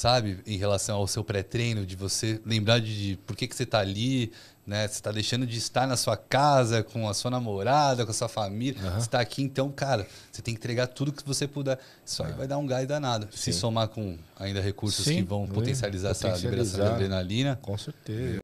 sabe? Em relação ao seu pré-treino, de você lembrar de, de por que, que você está ali, né? Você está deixando de estar na sua casa, com a sua namorada, com a sua família. Uhum. Você está aqui, então, cara, você tem que entregar tudo que você puder. Isso aí é. vai dar um gás danado. Sim. Se somar com ainda recursos Sim, que vão potencializar, potencializar essa liberação de adrenalina. Com certeza.